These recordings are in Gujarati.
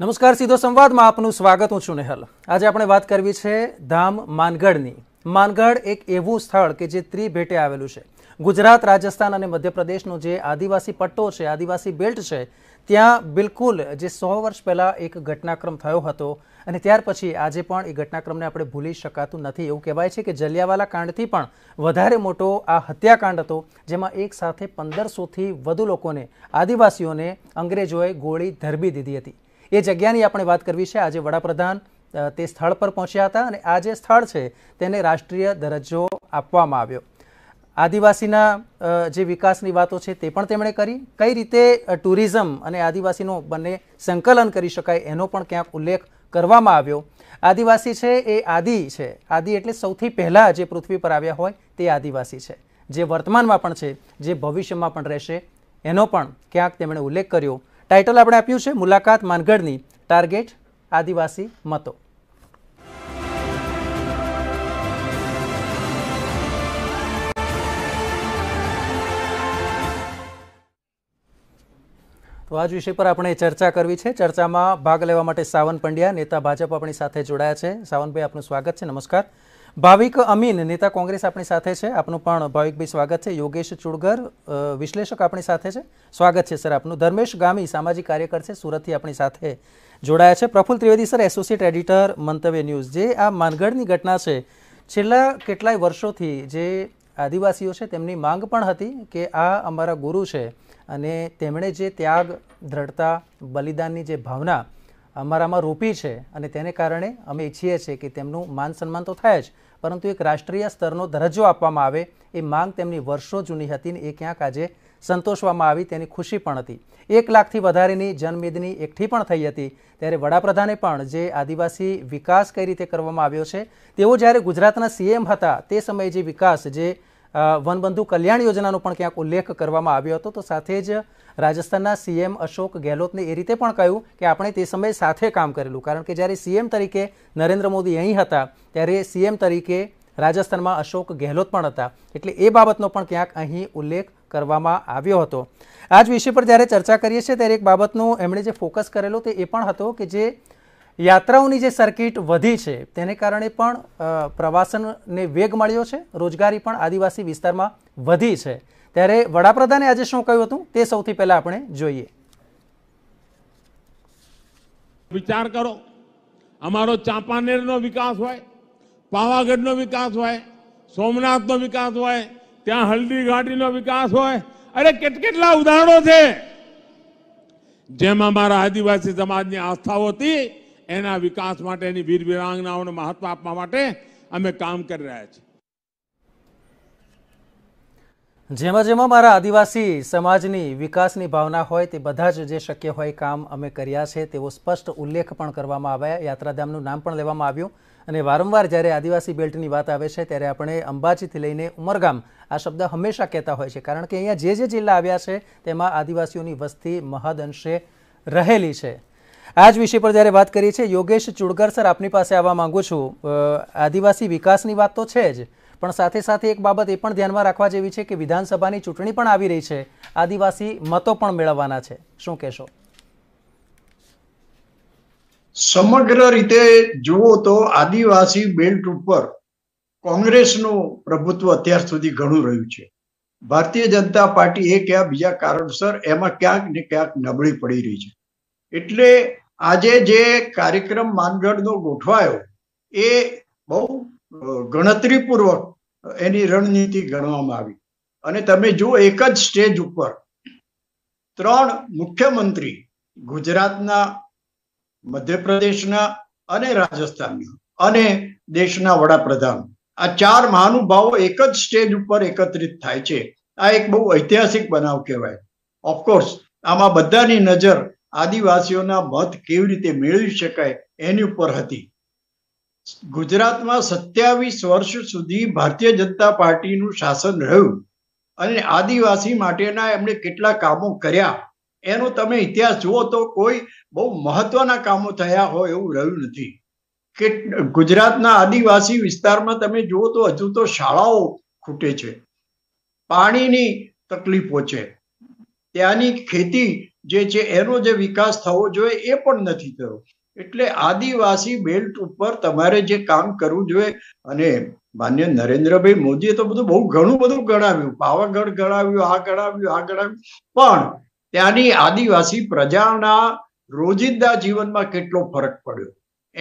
નમસ્કાર સીધો સંવાદમાં આપનું સ્વાગત હું છું નેહલ આજે આપણે વાત કરવી છે ધામ માનગઢની માનગઢ એક એવું સ્થળ કે જે ત્રિભેટે આવેલું છે ગુજરાત રાજસ્થાન અને મધ્યપ્રદેશનો જે આદિવાસી પટ્ટો છે આદિવાસી બેલ્ટ છે ત્યાં બિલકુલ જે સો વર્ષ પહેલાં એક ઘટનાક્રમ થયો હતો અને ત્યાર પછી આજે પણ એ ઘટનાક્રમને આપણે ભૂલી શકાતું નથી એવું કહેવાય છે કે જલિયાવાલા કાંડથી પણ વધારે મોટો આ હત્યાકાંડ હતો જેમાં એક સાથે પંદરસોથી વધુ લોકોને આદિવાસીઓને અંગ્રેજોએ ગોળી ધરબી દીધી હતી એ જગ્યાની આપણે વાત કરવી છે આજે વડાપ્રધાન તે સ્થળ પર પહોંચ્યા હતા અને આ જે સ્થળ છે તેને રાષ્ટ્રીય દરજ્જો આપવામાં આવ્યો આદિવાસીના જે વિકાસની વાતો છે તે પણ તેમણે કરી કઈ રીતે ટુરિઝમ અને આદિવાસીનો બંને સંકલન કરી શકાય એનો પણ ક્યાંક ઉલ્લેખ કરવામાં આવ્યો આદિવાસી છે એ આદિ છે આદિ એટલે સૌથી પહેલાં જે પૃથ્વી પર આવ્યા હોય તે આદિવાસી છે જે વર્તમાનમાં પણ છે જે ભવિષ્યમાં પણ રહેશે એનો પણ ક્યાંક તેમણે ઉલ્લેખ કર્યો ટાઇટલ આપણે આપ્યું છે મુલાકાત માનગઢની ટાર્ગેટ આદિવાસી મતો તો આજ વિષય પર આપણે ચર્ચા કરવી છે ચર્ચામાં ભાગ લેવા માટે સાવન પંડ્યા નેતા ભાજપ આપણી સાથે જોડાયા છે સાવનભાઈ આપનું સ્વાગત છે નમસ્કાર ભાવિક અમીન નેતા કોંગ્રેસ આપણી સાથે છે આપનું પણ ભાવિકભાઈ સ્વાગત છે યોગેશ ચુડગર વિશ્લેષક આપણી સાથે છે સ્વાગત છે સર આપનું ધર્મેશ ગામી સામાજિક કાર્યકર છે સુરતથી આપણી સાથે જોડાયા છે Praful Trivedi sir associate editor Mantavya news જે આ માનગઢની ઘટના છે છેલ્લા કેટલાય વર્ષોથી જે આદિવાસીઓ છે તેમની માંગ પણ હતી કે આ અમારા ગુરુ છે અને તેમણે જે ત્યાગ દ્રઢતા બલિદાનની જે ભાવના અમારામાં રૂપી છે અને તેને કારણે અમે ઈચ્છીએ છીએ કે તેમનું માન સન્માન તો થાય જ પરંતુ એક રાષ્ટ્રીય સ્તરનો દરજ્જો આપવામાં આવે એ માંગ તેમની વર્ષો જૂની હતી ને એ ક્યાંક આજે સંતોષવામાં આવી તેની ખુશી પણ હતી એક લાખથી વધારેની જન્મેદની એકઠી પણ થઈ હતી ત્યારે વડાપ્રધાને પણ જે આદિવાસી વિકાસ કઈ રીતે કરવામાં આવ્યો છે તેઓ જ્યારે ગુજરાતના સીએમ હતા તે સમયે જે વિકાસ જે વનબંધુ કલ્યાણ યોજનાનો પણ ક્યાંક ઉલ્લેખ કરવામાં આવ્યો હતો તો સાથે જ રાજસ્થાનના સીએમ અશોક ગેહલોતને એ રીતે પણ કહ્યું કે આપણે તે સમયે સાથે કામ કરેલું કારણ કે જ્યારે સીએમ તરીકે નરેન્દ્ર મોદી અહીં હતા ત્યારે સીએમ તરીકે રાજસ્થાનમાં અશોક ગેહલોત પણ હતા એટલે એ બાબતનો પણ ક્યાંક અહીં ઉલ્લેખ કરવામાં આવ્યો હતો આ જ વિષય પર જ્યારે ચર્ચા કરીએ છીએ ત્યારે એક બાબતનું એમણે જે ફોકસ કરેલો તે એ પણ હતો કે જે યાત્રાઓની જે સર્કિટ વધી છે તેને કારણે પણ પ્રવાસનને વેગ મળ્યો છે રોજગારી પણ આદિવાસી વિસ્તારમાં વધી છે ત્યારે વડાપ્રધાને આજે શું કહ્યું હતું તે સૌથી પહેલા આપણે જોઈએ વિચાર કરો અમારો ચાંપાનેરનો વિકાસ હોય પાવાગઢનો વિકાસ હોય સોમનાથનો વિકાસ હોય ત્યાં હલ્દી ઘાટીનો વિકાસ હોય અરે કેટકેટલા ઉદાહરણો છે જેમાં અમારા આદિવાસી સમાજની આસ્થાઓ હતી એના વિકાસ માટેની વીર વિરાંગનાઓને મહત્વ આપવા માટે અમે કામ કરી રહ્યા છીએ જેમાં જેમાં મારા આદિવાસી સમાજની વિકાસની ભાવના હોય તે બધા જ જે શક્ય હોય કામ અમે કર્યા છે તેવો સ્પષ્ટ ઉલ્લેખ પણ કરવામાં આવ્યા યાત્રાધામનું નામ પણ લેવામાં આવ્યું અને વારંવાર જ્યારે આદિવાસી બેલ્ટની વાત આવે છે ત્યારે આપણે અંબાજીથી લઈને ઉમરગામ આ શબ્દ હંમેશા કહેતા હોય છે કારણ કે અહીંયા જે જે જિલ્લા આવ્યા છે તેમાં આદિવાસીઓની વસ્તી મહદ અંશે રહેલી છે આ જ વિષય પર જ્યારે વાત કરી છે યોગેશ ચુડગર સર આપની પાસે આવવા માગું છું આદિવાસી વિકાસની વાત તો છે જ પણ સાથે સાથે એક બાબત એ પણ ધ્યાનમાં રાખવા જેવી છે કે વિધાનસભાની ચૂંટણી પણ આવી રહી છે આદિવાસી મતો પણ મેળવવાના છે શું કહેશો સમગ્ર રીતે જુઓ તો આદિવાસી બેલ્ટ ઉપર કોંગ્રેસનું પ્રભુત્વ અત્યાર સુધી ઘણું રહ્યું છે ભારતીય જનતા પાર્ટી એ ક્યાં બીજા કારણસર એમાં ક્યાંક ને ક્યાંક નબળી પડી રહી છે એટલે આજે જે કાર્યક્રમ માનગઢનો ગોઠવાયો એ બહુ ગણતરીપૂર્વક એની રણનીતિ ગણવામાં આવી અને તમે જુઓ એક જ સ્ટેજ ઉપર ત્રણ મુખ્યમંત્રી ગુજરાતના મધ્યપ્રદેશના અને રાજસ્થાનના અને દેશના વડાપ્રધાન આ ચાર મહાનુભાવો એક જ સ્ટેજ ઉપર એકત્રિત થાય છે આ એક બહુ ઐતિહાસિક બનાવ કહેવાય ઓફકોર્સ આમાં બધાની નજર આદિવાસીઓના મત કેવી રીતે મેળવી શકાય એની ઉપર હતી ગુજરાતમાં સત્યાવીસ વર્ષ સુધી ભારતીય જનતા પાર્ટીનું શાસન રહ્યું અને આદિવાસી માટેના એમણે કેટલા કામો કર્યા એનો તમે ઇતિહાસ જુઓ તો કોઈ બહુ મહત્વના કામો થયા હોય એવું રહ્યું નથી કે ગુજરાતના આદિવાસી વિસ્તારમાં તમે જુઓ તો હજુ તો શાળાઓ ખૂટે છે પાણીની તકલીફો છે ત્યાંની ખેતી જે છે એનો જે વિકાસ થવો જોઈએ એ પણ નથી થયો એટલે આદિવાસી બેલ્ટ ઉપર તમારે જે કામ કરવું જોઈએ અને માન્ય નરેન્દ્રભાઈ મોદીએ તો બધું બહુ ઘણું બધું ગણાવ્યું પાવાગઢ ગણાવ્યું આ ગણાવ્યું આ ગણાવ્યું પણ ત્યાંની આદિવાસી પ્રજાના રોજિંદા જીવનમાં કેટલો ફરક પડ્યો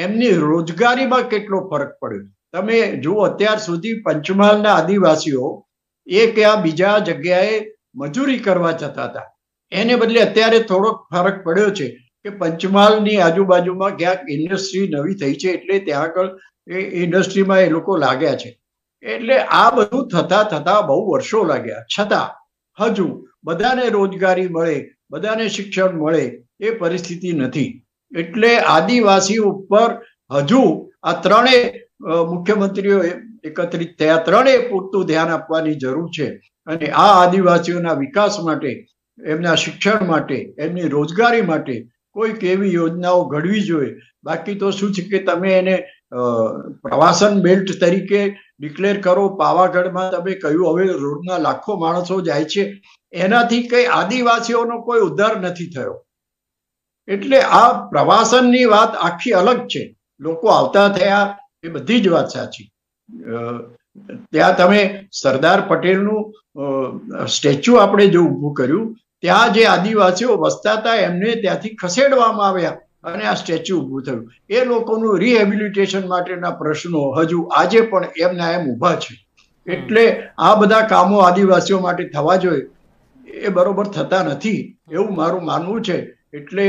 એમની રોજગારીમાં કેટલો ફરક પડ્યો તમે જુઓ અત્યાર સુધી પંચમહાલના આદિવાસીઓ એ ક્યાં બીજા જગ્યાએ મજૂરી કરવા જતા હતા એને બદલે અત્યારે થોડોક ફરક પડ્યો છે કે પંચમહાલની આજુબાજુમાં ક્યાંક ઇન્ડસ્ટ્રી નવી થઈ છે એટલે ત્યાં આગળ એ ઇન્ડસ્ટ્રીમાં એ લોકો લાગ્યા છે એટલે આ બધું થતા થતા બહુ વર્ષો લાગ્યા છતાં હજુ બધાને રોજગારી મળે બધાને શિક્ષણ મળે એ પરિસ્થિતિ નથી એટલે આદિવાસી ઉપર હજુ આ ત્રણેય મુખ્યમંત્રીઓ એકત્રિત થયા ત્રણેય પૂરતું ધ્યાન આપવાની જરૂર છે અને આ આદિવાસીઓના વિકાસ માટે એમના શિક્ષણ માટે એમની રોજગારી માટે કોઈક એવી યોજનાઓ ઘડવી જોઈએ બાકી તો શું છે કે તમે એને પ્રવાસન બેલ્ટ તરીકે ડિક્લેર કરો પાવાગઢમાં તમે કહ્યું હવે રોડના લાખો માણસો જાય છે એનાથી કઈ આદિવાસીઓનો કોઈ ઉદ્ધાર નથી થયો એટલે આ પ્રવાસનની વાત આખી અલગ છે લોકો આવતા થયા એ બધી જ વાત સાચી ત્યાં તમે સરદાર પટેલનું સ્ટેચ્યુ આપણે જો ઊભું કર્યું ત્યાં જે આદિવાસીઓ વસતા હતા એમને ત્યાંથી ખસેડવામાં આવ્યા અને આ સ્ટેચ્યુ ઊભું થયું એ લોકોનું રિહેબિલિટેશન માટેના પ્રશ્નો હજુ આજે પણ એમના એમ ઊભા છે એટલે આ બધા કામો આદિવાસીઓ માટે થવા જોઈએ એ બરોબર થતા નથી એવું મારું માનવું છે એટલે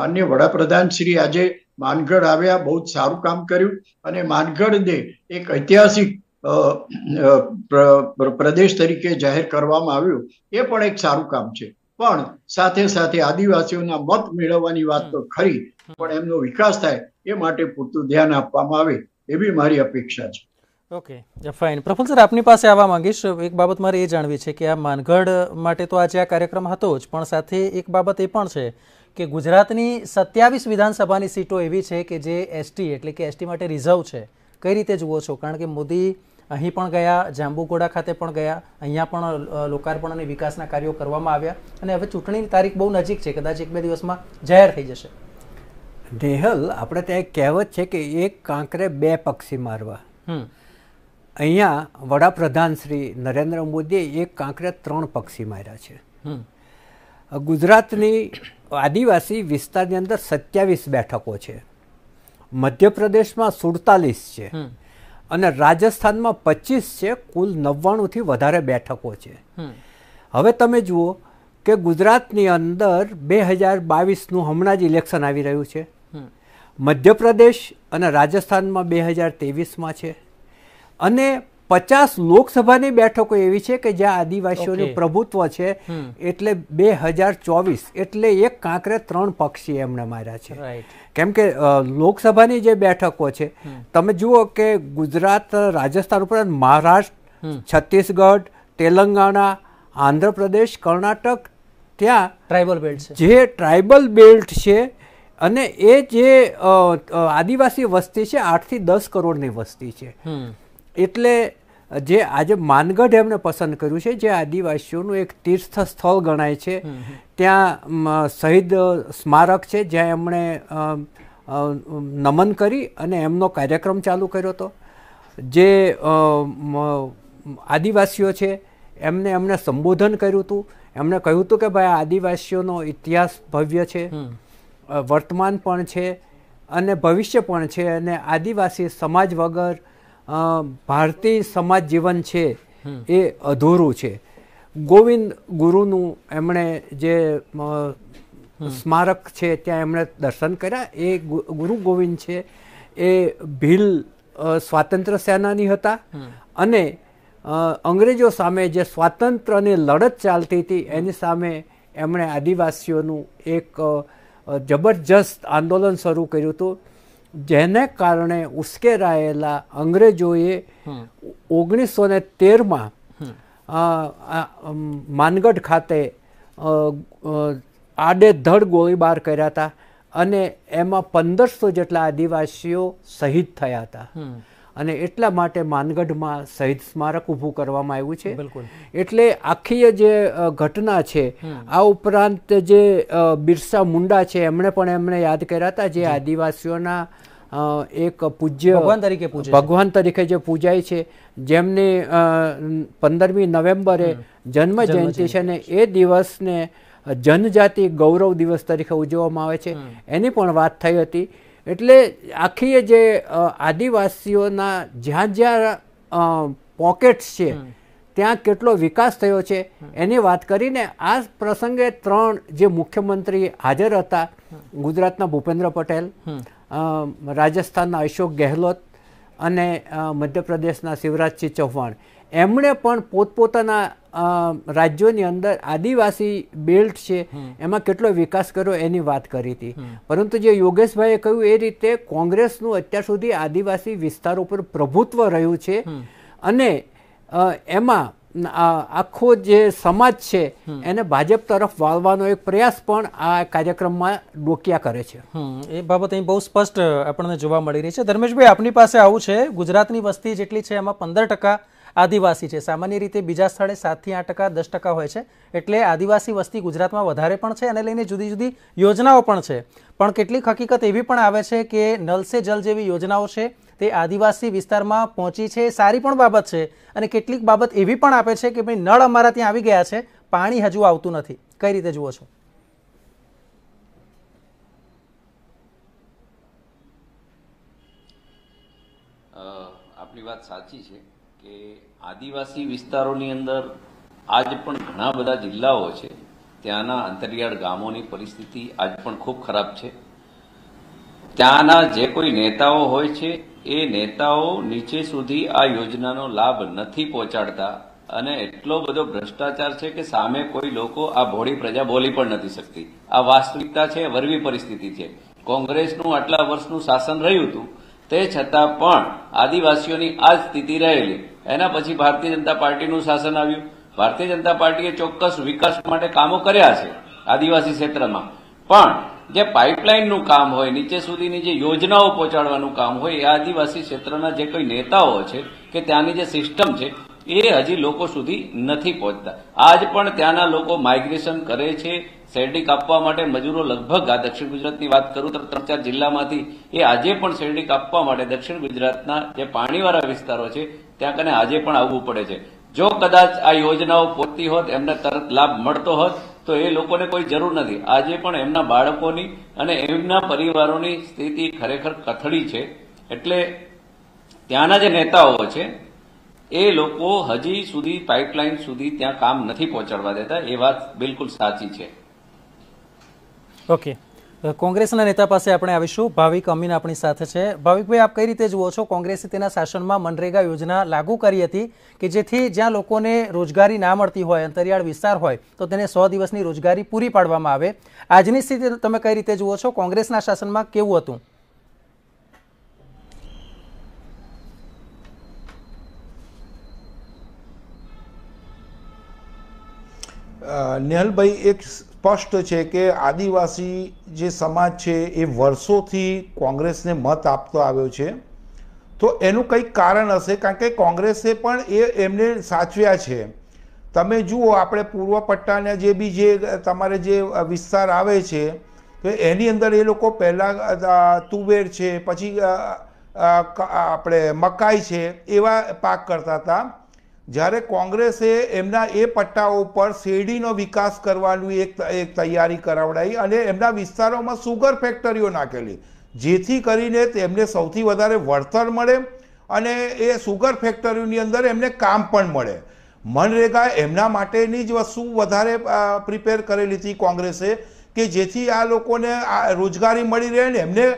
માન્ય વડાપ્રધાન શ્રી આજે માનગઢ આવ્યા બહુ જ સારું કામ કર્યું અને માનગઢ દે એક ઐતિહાસિક પ્રદેશ તરીકે જાહેર કરવામાં આવ્યું એ પણ એક સારું કામ છે પણ સાથે સાથે આદિવાસીઓના મત મેળવવાની વાત તો ખરી પણ એમનો વિકાસ થાય એ માટે પૂરતું ધ્યાન આપવામાં આવે એવી મારી અપેક્ષા છે ઓકે ફાઇન પ્રફુલ સર આપની પાસે આવવા માંગીશ એક બાબત મારે એ જાણવી છે કે આ માનગઢ માટે તો આજે આ કાર્યક્રમ હતો જ પણ સાથે એક બાબત એ પણ છે કે ગુજરાતની સત્યાવીસ વિધાનસભાની સીટો એવી છે કે જે એસટી એટલે કે એસટી માટે રિઝર્વ છે કઈ રીતે જુઓ છો કારણ કે મોદી અહીં પણ ગયા જાંબુઘોડા ખાતે પણ ગયા અહીંયા પણ લોકાર્પણ અને વિકાસના કાર્યો કરવામાં આવ્યા અને હવે ચૂંટણીની તારીખ બહુ નજીક છે કદાચ એક બે દિવસમાં જાહેર થઈ જશે નેહલ આપણે ત્યાં એક કહેવત છે કે એક કાંકરે બે પક્ષી મારવા અહીંયા વડાપ્રધાન શ્રી નરેન્દ્ર મોદીએ એક કાંકરે ત્રણ પક્ષી માર્યા છે ગુજરાતની આદિવાસી વિસ્તારની અંદર સત્યાવીસ બેઠકો છે મધ્યપ્રદેશમાં સુડતાલીસ છે અને રાજસ્થાનમાં પચીસ છે કુલ નવ્વાણુંથી વધારે બેઠકો છે હવે તમે જુઓ કે ગુજરાતની અંદર બે હજાર બાવીસનું હમણાં જ ઇલેક્શન આવી રહ્યું છે મધ્યપ્રદેશ અને રાજસ્થાનમાં બે હજાર તેવીસમાં છે અને પચાસ લોકસભાની બેઠકો એવી છે કે જ્યાં આદિવાસીઓનું પ્રભુત્વ છે એટલે બે હજાર ચોવીસ એટલે એક કાંકરે ત્રણ પક્ષી એમને માર્યા છે કેમ કે લોકસભાની જે બેઠકો છે તમે જુઓ કે ગુજરાત રાજસ્થાન ઉપરાંત મહારાષ્ટ્ર છત્તીસગઢ તેલંગાણા આંધ્રપ્રદેશ કર્ણાટક ત્યાં ટ્રાઇબલ બેલ્ટ જે ટ્રાઇબલ બેલ્ટ છે અને એ જે આદિવાસી વસ્તી છે આઠથી દસ કરોડની વસ્તી છે એટલે જે આજે માનગઢ એમણે પસંદ કર્યું છે જે આદિવાસીઓનું એક તીર્થ સ્થળ ગણાય છે ત્યાં શહીદ સ્મારક છે જ્યાં એમણે નમન કરી અને એમનો કાર્યક્રમ ચાલુ કર્યો હતો જે આદિવાસીઓ છે એમને એમણે સંબોધન કર્યું હતું એમણે કહ્યું હતું કે ભાઈ આદિવાસીઓનો ઇતિહાસ ભવ્ય છે વર્તમાન પણ છે અને ભવિષ્ય પણ છે અને આદિવાસી સમાજ વગર ભારતીય સમાજ જીવન છે એ અધૂરું છે ગોવિંદ ગુરુનું એમણે જે સ્મારક છે ત્યાં એમણે દર્શન કર્યા એ ગુરુ ગોવિંદ છે એ ભીલ સ્વાતંત્ર્ય સેનાની હતા અને અંગ્રેજો સામે જે સ્વાતંત્ર્યની લડત ચાલતી હતી એની સામે એમણે આદિવાસીઓનું એક જબરજસ્ત આંદોલન શરૂ કર્યું હતું જેને કારણે ઉશ્કેરાયેલા અંગ્રેજોએ ઓગણીસો ને તેરમાં માનગઢ ખાતે આડેધડ ગોળીબાર કર્યા હતા અને એમાં પંદરસો જેટલા આદિવાસીઓ શહીદ થયા હતા અને એટલા માટે માનગઢમાં શહીદ સ્મારક ઊભું કરવામાં આવ્યું છે એટલે આખી જે ઘટના છે આ ઉપરાંત જે બિરસા મુંડા છે એમણે પણ એમણે યાદ કર્યા હતા જે આદિવાસીઓના એક પૂજ્ય ભગવાન તરીકે ભગવાન તરીકે જે પૂજાય છે જેમને પંદરમી નવેમ્બરે જન્મ જયંતિ છે ને એ દિવસને જનજાતિ ગૌરવ દિવસ તરીકે ઉજવવામાં આવે છે એની પણ વાત થઈ હતી એટલે આખી જે આદિવાસીઓના જ્યાં જ્યાં પોકેટ્સ છે ત્યાં કેટલો વિકાસ થયો છે એની વાત કરીને આ પ્રસંગે ત્રણ જે મુખ્યમંત્રી હાજર હતા ગુજરાતના ભૂપેન્દ્ર પટેલ રાજસ્થાનના અશોક ગેહલોત અને મધ્યપ્રદેશના શિવરાજસિંહ ચૌહાણ એમણે પણ પોતપોતાના રાજ્યોની અંદર આદિવાસી બેલ્ટ છે એમાં કેટલો વિકાસ કર્યો એની વાત કરી હતી પરંતુ જે યોગેશભાઈએ કહ્યું એ રીતે કોંગ્રેસનું અત્યાર સુધી આદિવાસી વિસ્તારો ઉપર પ્રભુત્વ રહ્યું છે અને એમાં આખો જે સમાજ છે એને ભાજપ તરફ વાળવાનો એક પ્રયાસ પણ આ કાર્યક્રમમાં ડોક્યા કરે છે એ બાબત અહીં બહુ સ્પષ્ટ આપણને જોવા મળી રહી છે ધર્મેશભાઈ આપની પાસે આવું છે ગુજરાતની વસ્તી જેટલી છે એમાં પંદર ટકા આદિવાસી છે સામાન્ય રીતે બીજા સ્થળે સાતથી આઠ ટકા દસ ટકા હોય છે એટલે આદિવાસી વસ્તી ગુજરાતમાં વધારે પણ છે અને લઈને જુદી જુદી યોજનાઓ પણ છે પણ કેટલીક હકીકત એવી પણ આવે છે કે નલસે જલ જેવી યોજનાઓ છે તે આદિવાસી વિસ્તારમાં પહોંચી છે સારી પણ બાબત છે અને કેટલીક બાબત એવી પણ આપે છે કે ભાઈ નળ અમારા ત્યાં આવી ગયા છે પાણી હજુ આવતું નથી કઈ રીતે જુઓ છો આપની વાત સાચી છે આદિવાસી વિસ્તારોની અંદર આજ પણ ઘણા બધા જિલ્લાઓ છે ત્યાંના અંતરિયાળ ગામોની પરિસ્થિતિ આજ પણ ખૂબ ખરાબ છે ત્યાંના જે કોઈ નેતાઓ હોય છે એ નેતાઓ નીચે સુધી આ યોજનાનો લાભ નથી પહોંચાડતા અને એટલો બધો ભ્રષ્ટાચાર છે કે સામે કોઈ લોકો આ ભોળી પ્રજા બોલી પણ નથી શકતી આ વાસ્તવિકતા છે વરવી પરિસ્થિતિ છે કોંગ્રેસનું આટલા વર્ષનું શાસન રહ્યું હતું તે છતાં પણ આદિવાસીઓની આ સ્થિતિ રહેલી એના પછી ભારતીય જનતા પાર્ટીનું શાસન આવ્યું ભારતીય જનતા પાર્ટીએ ચોક્કસ વિકાસ માટે કામો કર્યા છે આદિવાસી ક્ષેત્રમાં પણ જે પાઇપલાઇનનું કામ હોય નીચે સુધીની જે યોજનાઓ પહોંચાડવાનું કામ હોય એ આદિવાસી ક્ષેત્રના જે કોઈ નેતાઓ છે કે ત્યાંની જે સિસ્ટમ છે એ હજી લોકો સુધી નથી પહોંચતા આજ પણ ત્યાંના લોકો માઇગ્રેશન કરે છે શેરડીક આપવા માટે મજૂરો લગભગ આ દક્ષિણ ગુજરાતની વાત કરું તો ત્રણ ચાર જિલ્લામાંથી એ આજે પણ શેરડીક આપવા માટે દક્ષિણ ગુજરાતના જે પાણીવાળા વિસ્તારો છે ત્યાં કને આજે પણ આવવું પડે છે જો કદાચ આ યોજનાઓ પોતી હોત એમને તરત લાભ મળતો હોત તો એ લોકોને કોઈ જરૂર નથી આજે પણ એમના બાળકોની અને એમના પરિવારોની સ્થિતિ ખરેખર કથળી છે એટલે ત્યાંના જે નેતાઓ છે એ લોકો હજી સુધી પાઇપલાઇન સુધી ત્યાં કામ નથી પહોંચાડવા દેતા એ વાત બિલકુલ સાચી છે ઓકે કોંગ્રેસના નેતા પાસે આપણે આવીશું ભાવિક અમીન આપણી સાથે છે ભાવિકભાઈ આપ કઈ રીતે જુઓ છો કોંગ્રેસે તેના શાસનમાં મનરેગા યોજના લાગુ કરી હતી કે જેથી જ્યાં લોકોને રોજગારી ના મળતી હોય અંતરિયાળ વિસ્તાર હોય તો તેને સો દિવસની રોજગારી પૂરી પાડવામાં આવે આજની સ્થિતિ તમે કઈ રીતે જુઓ છો કોંગ્રેસના શાસનમાં કેવું હતું નેહલભાઈ એક સ્પષ્ટ છે કે આદિવાસી જે સમાજ છે એ વર્ષોથી કોંગ્રેસને મત આપતો આવ્યો છે તો એનું કંઈક કારણ હશે કારણ કે કોંગ્રેસે પણ એ એમને સાચવ્યા છે તમે જુઓ આપણે પૂર્વ પટ્ટાના જે બી જે તમારે જે વિસ્તાર આવે છે તો એની અંદર એ લોકો પહેલાં તુવેર છે પછી આપણે મકાઈ છે એવા પાક કરતા હતા જ્યારે કોંગ્રેસે એમના એ પટ્ટાઓ ઉપર શેરડીનો વિકાસ કરવાની એક એક તૈયારી કરાવડાવી અને એમના વિસ્તારોમાં સુગર ફેક્ટરીઓ નાખેલી જેથી કરીને તેમને સૌથી વધારે વળતર મળે અને એ સુગર ફેક્ટરીઓની અંદર એમને કામ પણ મળે મનરેગા એમના માટેની જ વસ્તુ વધારે પ્રિપેર કરેલી હતી કોંગ્રેસે કે જેથી આ લોકોને રોજગારી મળી રહે ને એમને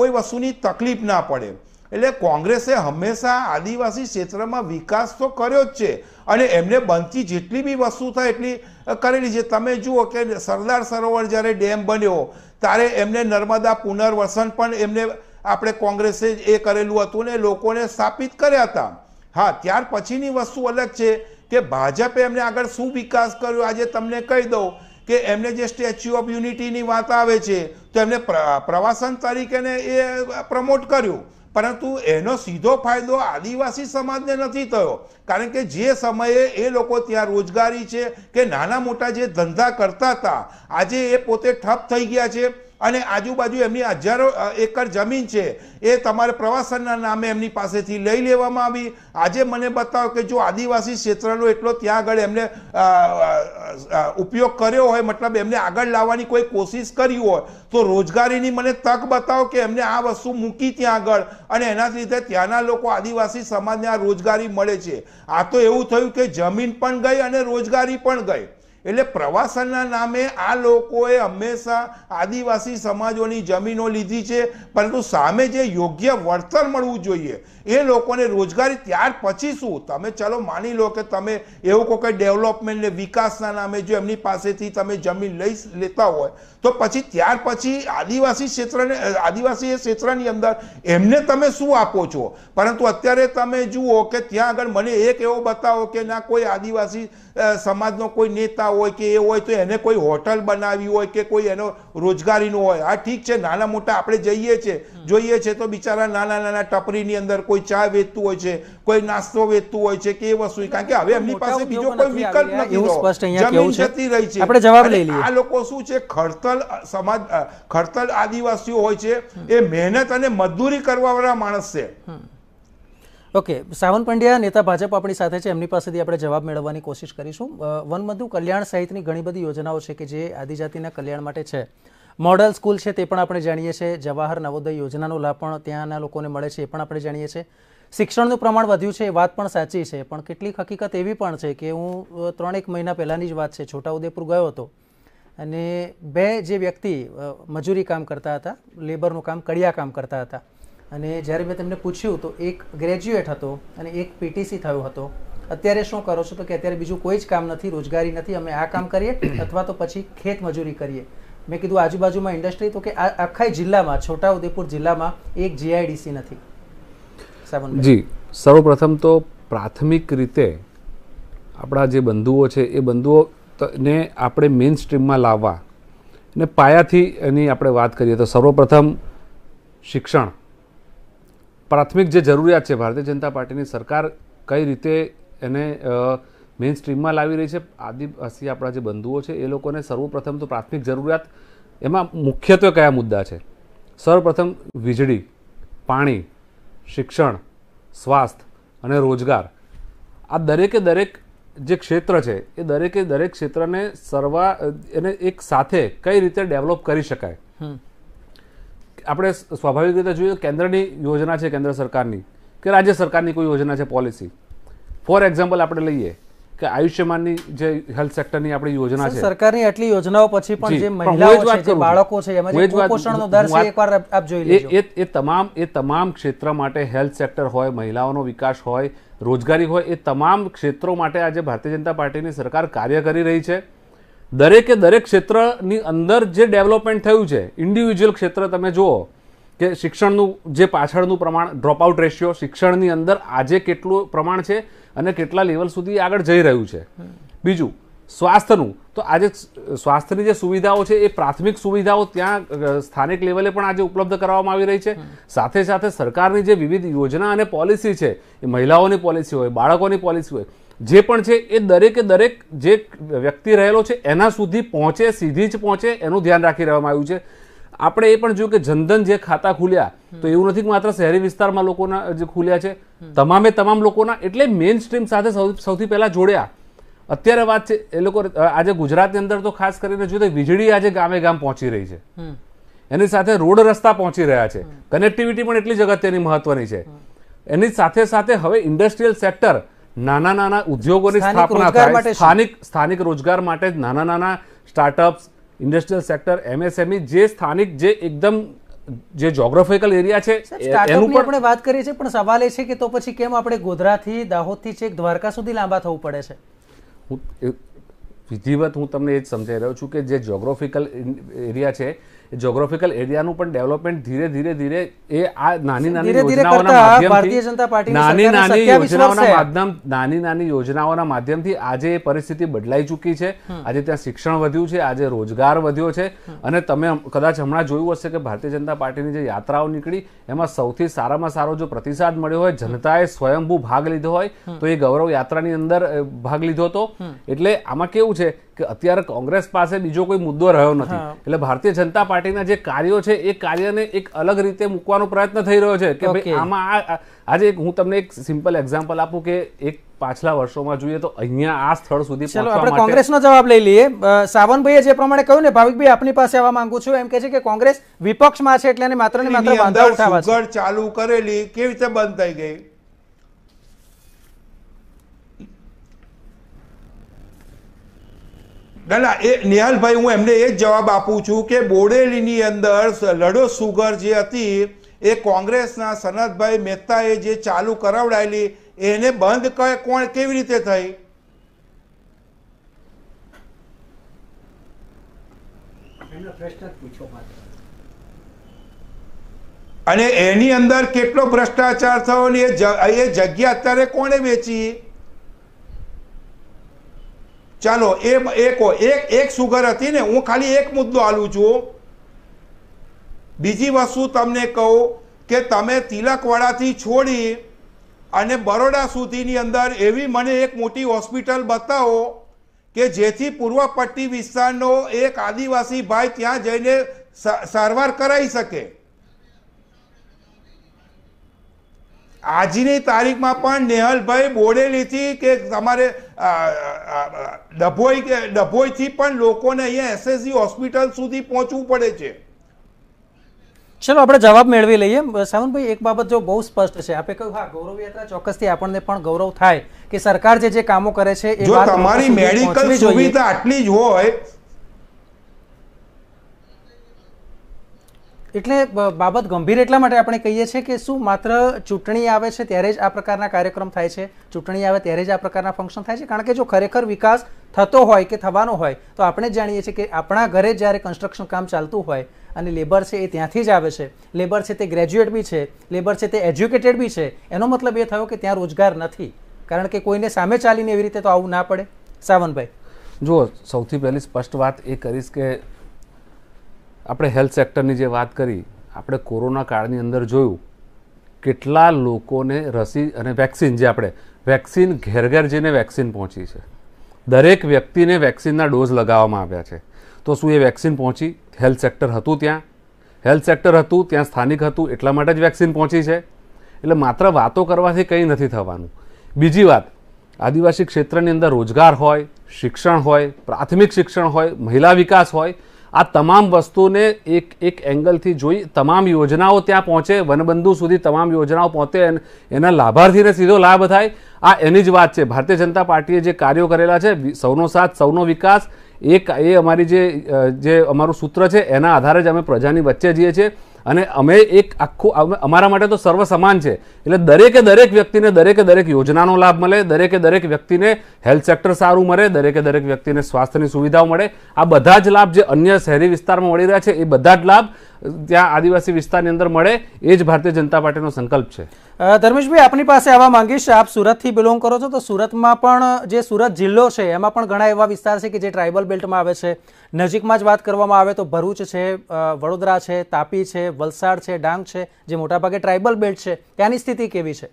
કોઈ વસ્તુની તકલીફ ના પડે એટલે કોંગ્રેસે હંમેશા આદિવાસી ક્ષેત્રમાં વિકાસ તો કર્યો જ છે અને એમને બનતી જેટલી બી વસ્તુ થાય એટલી કરેલી છે તમે જુઓ કે સરદાર સરોવર જ્યારે ડેમ બન્યો ત્યારે એમને નર્મદા પુનર્વસન પણ એમને આપણે કોંગ્રેસે એ કરેલું હતું ને લોકોને સ્થાપિત કર્યા હતા હા ત્યાર પછીની વસ્તુ અલગ છે કે ભાજપે એમને આગળ શું વિકાસ કર્યો આજે તમને કહી દઉં કે એમને જે સ્ટેચ્યુ ઓફ યુનિટીની વાત આવે છે તો એમને પ્રવાસન તરીકેને એ પ્રમોટ કર્યું પરંતુ એનો સીધો ફાયદો આદિવાસી સમાજને નથી થયો કારણ કે જે સમયે એ લોકો ત્યાં રોજગારી છે કે નાના મોટા જે ધંધા કરતા હતા આજે એ પોતે ઠપ થઈ ગયા છે અને આજુબાજુ એમની હજારો એકર જમીન છે એ તમારે પ્રવાસનના નામે એમની પાસેથી લઈ લેવામાં આવી આજે મને બતાવો કે જો આદિવાસી ક્ષેત્રનો એટલો ત્યાં આગળ એમને ઉપયોગ કર્યો હોય મતલબ એમને આગળ લાવવાની કોઈ કોશિશ કરી હોય તો રોજગારીની મને તક બતાવો કે એમને આ વસ્તુ મૂકી ત્યાં આગળ અને એનાથી લીધે ત્યાંના લોકો આદિવાસી સમાજને આ રોજગારી મળે છે આ તો એવું થયું કે જમીન પણ ગઈ અને રોજગારી પણ ગઈ એટલે પ્રવાસનના નામે આ લોકોએ હંમેશા આદિવાસી સમાજોની જમીનો લીધી છે પરંતુ સામે જે યોગ્ય વળતર મળવું જોઈએ એ લોકોને રોજગારી ત્યાર પછી શું તમે ચલો માની લો કે તમે એવું કોઈ ડેવલપમેન્ટને વિકાસના નામે જો એમની પાસેથી તમે જમીન લઈ લેતા હોય તો પછી ત્યાર પછી આદિવાસી ક્ષેત્રને આદિવાસી ક્ષેત્રની અંદર એમને તમે શું આપો છો પરંતુ અત્યારે તમે જુઓ કે ત્યાં આગળ મને એક એવો બતાવો કે ના કોઈ આદિવાસી સમાજનો કોઈ નેતા હોય કે એ હોય તો એને કોઈ હોટલ બનાવી હોય કે કોઈ એનો રોજગારીનું હોય આ ઠીક છે નાના મોટા આપણે જઈએ છીએ જોઈએ છે તો બિચારા નાના નાના ટપરીની અંદર કોઈ ચા વેચતું હોય છે કોઈ નાસ્તો વેચતું હોય છે કે એ વસ્તુ કારણ કે હવે એમની પાસે બીજો કોઈ વિકલ્પ નથી જમીન જતી રહી છે જવાબ લઈ આ લોકો શું છે ખડતલ સમાજ ખડતલ આદિવાસીઓ હોય છે એ મહેનત અને મજદૂરી કરવાવાળા માણસ છે ઓકે સાવન પંડ્યા નેતા ભાજપ આપણી સાથે છે એમની પાસેથી આપણે જવાબ મેળવવાની કોશિશ કરીશું વનબંધુ કલ્યાણ સહિતની ઘણી બધી યોજનાઓ છે કે જે આદિજાતિના કલ્યાણ માટે છે મોડલ સ્કૂલ છે તે પણ આપણે જાણીએ છીએ જવાહર નવોદય યોજનાનો લાભ પણ ત્યાંના લોકોને મળે છે એ પણ આપણે જાણીએ છીએ શિક્ષણનું પ્રમાણ વધ્યું છે એ વાત પણ સાચી છે પણ કેટલીક હકીકત એવી પણ છે કે હું ત્રણેક મહિના પહેલાંની જ વાત છે છોટાઉદેપુર ગયો હતો અને બે જે વ્યક્તિ મજૂરી કામ કરતા હતા લેબરનું કામ કડિયા કામ કરતા હતા અને જ્યારે મેં તેમને પૂછ્યું તો એક ગ્રેજ્યુએટ હતો અને એક પીટીસી થયો હતો અત્યારે શું કરો છો તો કે અત્યારે બીજું કોઈ જ કામ નથી રોજગારી નથી અમે આ કામ કરીએ અથવા તો પછી ખેત મજૂરી કરીએ મેં કીધું આજુબાજુમાં ઇન્ડસ્ટ્રી તો કે આખા જિલ્લામાં છોટા છોટાઉદેપુર જિલ્લામાં એક જીઆઈડીસી નથી જી સર્વપ્રથમ તો પ્રાથમિક રીતે આપણા જે બંધુઓ છે એ બંધુઓ ને આપણે મેઇન સ્ટ્રીમમાં લાવવા ને પાયાથી એની આપણે વાત કરીએ તો સર્વપ્રથમ શિક્ષણ પ્રાથમિક જે જરૂરિયાત છે ભારતીય જનતા પાર્ટીની સરકાર કઈ રીતે એને મેઇન સ્ટ્રીમમાં લાવી રહી છે આદિવાસી આપણા જે બંધુઓ છે એ લોકોને સર્વપ્રથમ તો પ્રાથમિક જરૂરિયાત એમાં મુખ્યત્વે કયા મુદ્દા છે સર્વપ્રથમ વીજળી પાણી શિક્ષણ સ્વાસ્થ્ય અને રોજગાર આ દરેકે દરેક જે ક્ષેત્ર છે એ દરેકે દરેક ક્ષેત્રને સર્વા એને એક સાથે કઈ રીતે ડેવલપ કરી શકાય આપણે સ્વાભાવિક રીતે જોઈએ કેન્દ્રની યોજના છે કેન્દ્ર સરકારની કે રાજ્ય સરકારની કોઈ યોજના છે પોલિસી ફોર એક્ઝામ્પલ આપણે લઈએ કે આયુષ્યમાનની જે હેલ્થ સેક્ટરની આપણી યોજના છે સરકારની આટલી યોજનાઓ પછી પણ જે મહિલાઓ છે જે બાળકો છે એમાં જે કુપોષણનો દર છે એકવાર આપ જોઈ લેજો એ તમામ એ તમામ ક્ષેત્ર માટે હેલ્થ સેક્ટર હોય મહિલાઓનો વિકાસ હોય રોજગારી હોય એ તમામ ક્ષેત્રો માટે આજે ભારતીય જનતા પાર્ટીની સરકાર કાર્ય કરી રહી છે દરેકે દરેક ક્ષેત્રની અંદર જે ડેવલપમેન્ટ થયું છે ઇન્ડિવિજ્યુઅલ ક્ષેત્ર તમે જુઓ કે શિક્ષણનું જે પાછળનું પ્રમાણ ડ્રોપઆઉટ રેશિયો શિક્ષણની અંદર આજે કેટલું પ્રમાણ છે અને કેટલા લેવલ સુધી આગળ જઈ રહ્યું છે બીજું સ્વાસ્થ્યનું તો આજે સ્વાસ્થ્યની જે સુવિધાઓ છે એ પ્રાથમિક સુવિધાઓ ત્યાં સ્થાનિક લેવલે પણ આજે ઉપલબ્ધ કરાવવામાં આવી રહી છે સાથે સાથે સરકારની જે વિવિધ યોજના અને પોલિસી છે એ મહિલાઓની પોલિસી હોય બાળકોની પોલિસી હોય જે પણ છે એ દરેકે દરેક જે વ્યક્તિ રહેલો છે એના સુધી પહોંચે સીધી જ પહોંચે એનું ધ્યાન રાખી રહેવામાં આવ્યું છે આપણે એ પણ જોયું કે જનધન જે ખાતા ખુલ્યા તો એવું નથી કે માત્ર શહેરી વિસ્તારમાં લોકોના જે ખુલ્યા છે તમામે તમામ લોકોના એટલે મેઇન સ્ટ્રીમ સાથે સૌથી પહેલાં જોડ્યા અત્યારે વાત છે એ લોકો આજે ગુજરાતની અંદર તો ખાસ કરીને જોઈએ વીજળી આજે ગામે ગામ પહોંચી રહી છે એની સાથે રોડ રસ્તા પહોંચી રહ્યા છે કનેક્ટિવિટી પણ એટલી જ અગત્યની મહત્વની છે એની સાથે સાથે હવે ઇન્ડસ્ટ્રીયલ સેક્ટર નાના નાના ઉદ્યોગોની સ્થાપના થાય સ્થાનિક સ્થાનિક રોજગાર માટે નાના નાના સ્ટાર્ટઅપ્સ ઇન્ડસ્ટ્રીયલ સેક્ટર એમએસએમઈ જે સ્થાનિક જે એકદમ જે જ્યોગ્રાફિકલ એરિયા છે એનું પણ આપણે વાત કરીએ છીએ પણ સવાલ એ છે કે તો પછી કેમ આપણે ગોધરાથી દાહોદથી છેક દ્વારકા સુધી લાંબા થવું પડે છે વિધિવત હું તમને એ જ સમજાઈ રહ્યો છું કે જે જ્યોગ્રાફિકલ એરિયા છે જ્યોગ્રાફિકલ એરિયાનું પણ ડેવલપમેન્ટ ધીરે ધીરે ધીરે એ આ નાની નાની યોજનાઓના માધ્યમથી નાની નાની યોજનાઓના માધ્યમ નાની નાની યોજનાઓના માધ્યમથી આજે એ પરિસ્થિતિ બદલાઈ ચૂકી છે આજે ત્યાં શિક્ષણ વધ્યું છે આજે રોજગાર વધ્યો છે અને તમે કદાચ હમણાં જોયું હશે કે ભારતીય જનતા પાર્ટીની જે યાત્રાઓ નીકળી એમાં સૌથી સારામાં સારો જો પ્રતિસાદ મળ્યો હોય જનતાએ સ્વયંભૂ ભાગ લીધો હોય તો એ ગૌરવ યાત્રાની અંદર ભાગ લીધો હતો એટલે આમાં કેવું છે કે અત્યારે કોંગ્રેસ પાસે બીજો કોઈ મુદ્દો રહ્યો નથી એટલે ભારતીય જનતા પાર્ટીના જે કાર્યો છે એ કાર્યને એક અલગ રીતે મૂકવાનો પ્રયત્ન થઈ રહ્યો છે કે ભાઈ આમાં આજે હું તમને એક સિમ્પલ એક્ઝામ્પલ આપું કે એક પાછલા વર્ષોમાં જોઈએ તો અહીંયા આ સ્થળ સુધી ચલો આપણે કોંગ્રેસનો જવાબ લઈ લઈએ સાવનભાઈએ જે પ્રમાણે કહ્યું ને ભાવિકભાઈ આપની પાસે આવવા માંગુ છું એમ કે છે કે કોંગ્રેસ વિપક્ષમાં છે એટલે માત્ર ને માત્ર ચાલુ કરેલી કેવી રીતે બંધ થઈ ગઈ ના ના એ નિહાલભાઈ હું એમને એ જ જવાબ આપું છું કે બોડેલીની અંદર લડો સુગર જે હતી એ કોંગ્રેસના સનતભાઈ મહેતાએ જે ચાલુ કરાવડાયેલી એને બંધ કોણ કેવી રીતે થઈ અને એની અંદર કેટલો ભ્રષ્ટાચાર થયો ને એ જગ્યા અત્યારે કોણે વેચી ચાલો એ એકો એક એક સુગર હતી ને હું ખાલી એક મુદ્દો આલું છું બીજી વસ્તુ તમને કહું કે તમે તિલકવાડાથી છોડી અને બરોડા સુધીની અંદર એવી મને એક મોટી હોસ્પિટલ બતાવો કે જેથી પૂર્વ પટ્ટી વિસ્તારનો એક આદિવાસી ભાઈ ત્યાં જઈને સારવાર કરાવી શકે આજની તારીખમાં પણ નેહલભાઈ બોડેલીથી કે તમારે ડભોઈ કે ડભોઈથી પણ લોકોને અહીંયા એસએસજી હોસ્પિટલ સુધી પહોંચવું પડે છે ચલો આપણે જવાબ મેળવી લઈએ સાવનભાઈ એક બાબત જો બહુ સ્પષ્ટ છે આપે કહ્યું હા ગૌરવ યાત્રા ચોક્કસથી આપણને પણ ગૌરવ થાય કે સરકાર જે જે કામો કરે છે જો તમારી મેડિકલ સુવિધા આટલી જ હોય એટલે બાબત ગંભીર એટલા માટે આપણે કહીએ છીએ કે શું માત્ર ચૂંટણી આવે છે ત્યારે જ આ પ્રકારના કાર્યક્રમ થાય છે ચૂંટણી આવે ત્યારે જ આ પ્રકારના ફંક્શન થાય છે કારણ કે જો ખરેખર વિકાસ થતો હોય કે થવાનો હોય તો આપણે જાણીએ છીએ કે આપણા ઘરે જ્યારે કન્સ્ટ્રક્શન કામ ચાલતું હોય અને લેબર છે એ ત્યાંથી જ આવે છે લેબર છે તે ગ્રેજ્યુએટ બી છે લેબર છે તે એજ્યુકેટેડ બી છે એનો મતલબ એ થયો કે ત્યાં રોજગાર નથી કારણ કે કોઈને સામે ચાલીને એવી રીતે તો આવું ના પડે સાવનભાઈ જુઓ સૌથી પહેલી સ્પષ્ટ વાત એ કરીશ કે આપણે હેલ્થ સેક્ટરની જે વાત કરી આપણે કોરોના કાળની અંદર જોયું કેટલા લોકોને રસી અને વેક્સિન જે આપણે વેક્સિન ઘેર ઘેર જઈને વેક્સિન પહોંચી છે દરેક વ્યક્તિને વેક્સિનના ડોઝ લગાવવામાં આવ્યા છે તો શું એ વેક્સિન પહોંચી હેલ્થ સેક્ટર હતું ત્યાં હેલ્થ સેક્ટર હતું ત્યાં સ્થાનિક હતું એટલા માટે જ વેક્સિન પહોંચી છે એટલે માત્ર વાતો કરવાથી કંઈ નથી થવાનું બીજી વાત આદિવાસી ક્ષેત્રની અંદર રોજગાર હોય શિક્ષણ હોય પ્રાથમિક શિક્ષણ હોય મહિલા વિકાસ હોય આ તમામ વસ્તુને એક એક એંગલથી જોઈ તમામ યોજનાઓ ત્યાં પહોંચે વનબંધુ સુધી તમામ યોજનાઓ પહોંચે એના લાભાર્થીને સીધો લાભ થાય આ એની જ વાત છે ભારતીય જનતા પાર્ટીએ જે કાર્યો કરેલા છે સૌનો સાથ સૌનો વિકાસ એક એ અમારી જે જે અમારું સૂત્ર છે એના આધારે જ અમે પ્રજાની વચ્ચે જઈએ છીએ અને અમે એક આખું અમારા માટે તો સર્વ સમાન છે એટલે દરેકે દરેક વ્યક્તિને દરેકે દરેક યોજનાનો લાભ મળે દરેકે દરેક વ્યક્તિને હેલ્થ સેક્ટર સારું મળે દરેકે દરેક વ્યક્તિને સ્વાસ્થ્યની સુવિધાઓ મળે આ બધા જ લાભ જે અન્ય શહેરી વિસ્તારમાં મળી રહ્યા છે એ બધા જ લાભ ત્યાં આદિવાસી વિસ્તારની અંદર મળે એ જ ભારતીય જનતા પાર્ટીનો સંકલ્પ છે ધર્મેશભાઈ આપની પાસે આવવા માંગીશ આપ સુરતથી બિલોંગ કરો છો તો સુરતમાં પણ જે સુરત જિલ્લો છે એમાં પણ ઘણા એવા વિસ્તાર છે કે જે ટ્રાઇબલ બેલ્ટમાં આવે છે નજીકમાં જ વાત કરવામાં આવે તો ભરૂચ છે વડોદરા છે તાપી છે વલસાડ છે ડાંગ છે જે મોટાભાગે ટ્રાઇબલ બેલ્ટ છે ત્યાંની સ્થિતિ કેવી છે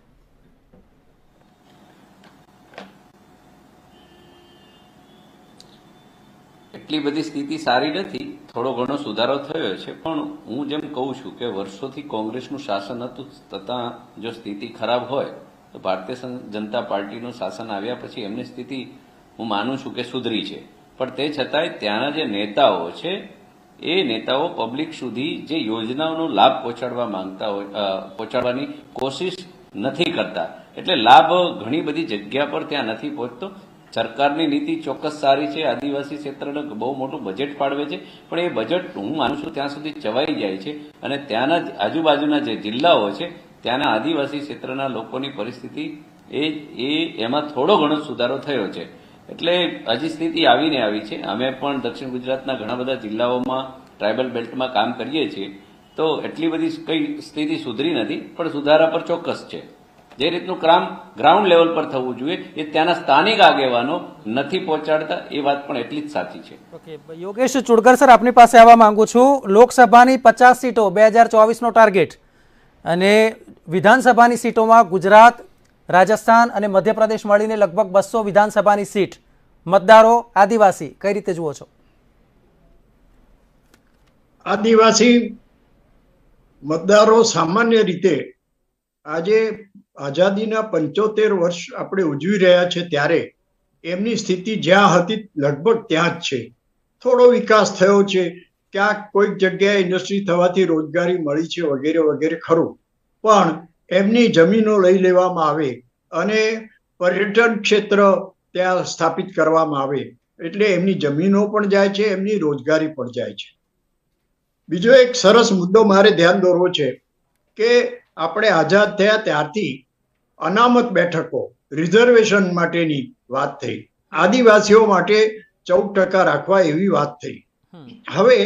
એટલી બધી સ્થિતિ સારી નથી થોડો ઘણો સુધારો થયો છે પણ હું જેમ કહું છું કે વર્ષોથી કોંગ્રેસનું શાસન હતું તથા જો સ્થિતિ ખરાબ હોય તો ભારતીય જનતા પાર્ટીનું શાસન આવ્યા પછી એમની સ્થિતિ હું માનું છું કે સુધરી છે પણ તે છતાંય ત્યાંના જે નેતાઓ છે એ નેતાઓ પબ્લિક સુધી જે યોજનાઓનો લાભ પહોંચાડવા માંગતા હોય પહોંચાડવાની કોશિશ નથી કરતા એટલે લાભ ઘણી બધી જગ્યા પર ત્યાં નથી પહોંચતો સરકારની નીતિ ચોક્કસ સારી છે આદિવાસી ક્ષેત્રને બહુ મોટું બજેટ ફાળવે છે પણ એ બજેટ હું માનું છું ત્યાં સુધી ચવાઈ જાય છે અને ત્યાંના જ આજુબાજુના જે જિલ્લાઓ છે ત્યાંના આદિવાસી ક્ષેત્રના લોકોની પરિસ્થિતિ એ એ એમાં થોડો ઘણો સુધારો થયો છે એટલે હજી સ્થિતિ આવીને આવી છે અમે પણ દક્ષિણ ગુજરાતના ઘણા બધા જિલ્લાઓમાં ટ્રાઇબલ બેલ્ટમાં કામ કરીએ છીએ તો એટલી બધી કંઈ સ્થિતિ સુધરી નથી પણ સુધારા પર ચોક્કસ છે જે રીતનું કામ ગ્રાઉન્ડ લેવલ પર થવું જોઈએ એ ત્યાંના સ્થાનિક આગેવાનો નથી પહોંચાડતા એ વાત પણ એટલી જ સાચી છે યોગેશ ચુડકર સર આપની પાસે આવવા માંગુ છું લોકસભાની પચાસ સીટો બે હજાર ટાર્ગેટ અને વિધાનસભાની સીટોમાં ગુજરાત રાજસ્થાન અને મધ્યપ્રદેશ મળીને લગભગ બસો વિધાનસભાની સીટ મતદારો આદિવાસી કઈ રીતે જુઓ છો આદિવાસી મતદારો સામાન્ય રીતે આજે આઝાદીના પંચોતેર વર્ષ આપણે ઉજવી રહ્યા છે ત્યારે એમની સ્થિતિ જ્યાં હતી લગભગ ત્યાં જ છે થોડો વિકાસ થયો છે ક્યાંક કોઈક જગ્યાએ ઇન્ડસ્ટ્રી થવાથી રોજગારી મળી છે વગેરે વગેરે ખરું પણ એમની જમીનો લઈ લેવામાં આવે અને પર્યટન ક્ષેત્ર ત્યાં સ્થાપિત કરવામાં આવે એટલે એમની જમીનો પણ જાય છે એમની રોજગારી પણ જાય છે બીજો એક સરસ મુદ્દો મારે ધ્યાન દોરવો છે કે આપણે આઝાદ થયા ત્યારથી અનામત બેઠકો રિઝર્વેશન માટેની વાત થઈ આદિવાસીઓ માટે ચૌદ ટકા રાખવા એવી વાત થઈ હવે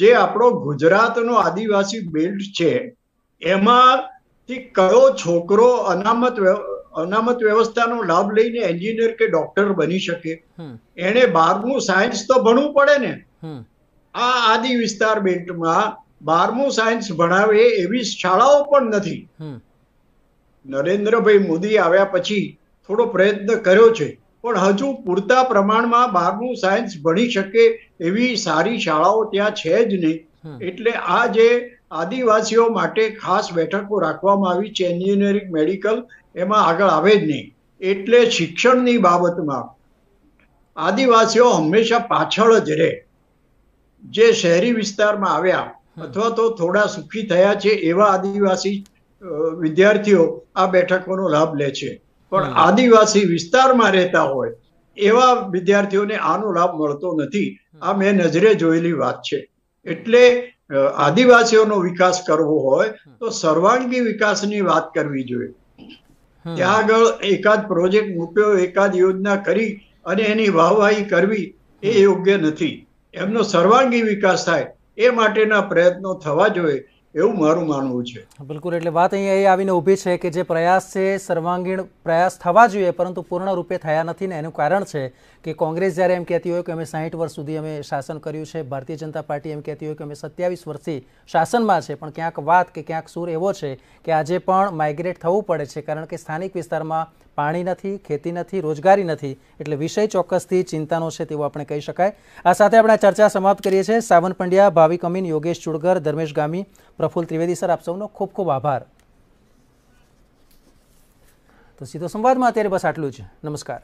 જે આપણો ગુજરાતનો આદિવાસી બેલ્ટ છે એમાંથી કયો છોકરો અનામત અનામત વ્યવસ્થાનો લાભ લઈને એન્જિનિયર કે ડોક્ટર બની શકે એને બારમું સાયન્સ તો ભણવું પડે ને આ આદિ વિસ્તાર બેલ્ટમાં બારમું સાયન્સ ભણાવે એવી શાળાઓ પણ નથી નરેન્દ્રભાઈ મોદી આવ્યા પછી થોડો પ્રયત્ન કર્યો છે પણ હજુ પૂરતા પ્રમાણમાં બહારનું સાયન્સ ભણી શકે એવી સારી શાળાઓ ત્યાં છે જ નહીં એટલે આ જે આદિવાસીઓ માટે ખાસ બેઠકો રાખવામાં આવી છે એન્જિનિયરિંગ મેડિકલ એમાં આગળ આવે જ નહીં એટલે શિક્ષણની બાબતમાં આદિવાસીઓ હંમેશા પાછળ જ રહે જે શહેરી વિસ્તારમાં આવ્યા અથવા તો થોડા સુખી થયા છે એવા આદિવાસી વિદ્યાર્થીઓ આ બેઠકોનો લાભ લે છે પણ આદિવાસી વિસ્તારમાં રહેતા હોય એવા વિદ્યાર્થીઓને આનો લાભ મળતો નથી આ મેં નજરે જોયેલી વાત છે એટલે આદિવાસીઓનો વિકાસ કરવો હોય તો સર્વાંગી વિકાસની વાત કરવી જોઈએ ત્યાં આગળ એકાદ પ્રોજેક્ટ મૂક્યો એકાદ યોજના કરી અને એની વાહવાહી કરવી એ યોગ્ય નથી એમનો સર્વાંગી વિકાસ થાય એ માટેના પ્રયત્નો થવા જોઈએ એવું મારું માનવું છે બિલકુલ એટલે વાત અહીંયા એ આવીને ઊભી છે કે જે પ્રયાસ છે સર્વાંગીણ પ્રયાસ થવા જોઈએ પરંતુ પૂર્ણ રૂપે થયા નથી ને એનું કારણ છે કે કોંગ્રેસ જ્યારે એમ કહેતી હોય કે અમે સાહીઠ વર્ષ સુધી અમે શાસન કર્યું છે ભારતીય જનતા પાર્ટી એમ કહેતી હોય કે અમે સત્યાવીસ વર્ષથી શાસનમાં છે પણ ક્યાંક વાત કે ક્યાંક સૂર એવો છે કે આજે પણ માઇગ્રેટ થવું પડે છે કારણ કે સ્થાનિક વિસ્તારમાં પાણી નથી ખેતી નથી રોજગારી નથી એટલે વિષય ચોક્કસથી ચિંતાનો છે તેવું આપણે કહી શકાય આ સાથે આપણે ચર્ચા સમાપ્ત કરીએ છીએ સાવન પંડ્યા ભાવિક અમીન યોગેશ ચુડગર ધર્મેશ ગામી પ્રફુલ ત્રિવેદી સર આપ સૌનો ખૂબ ખૂબ આભાર તો સીધો સંવાદમાં અત્યારે બસ આટલું જ નમસ્કાર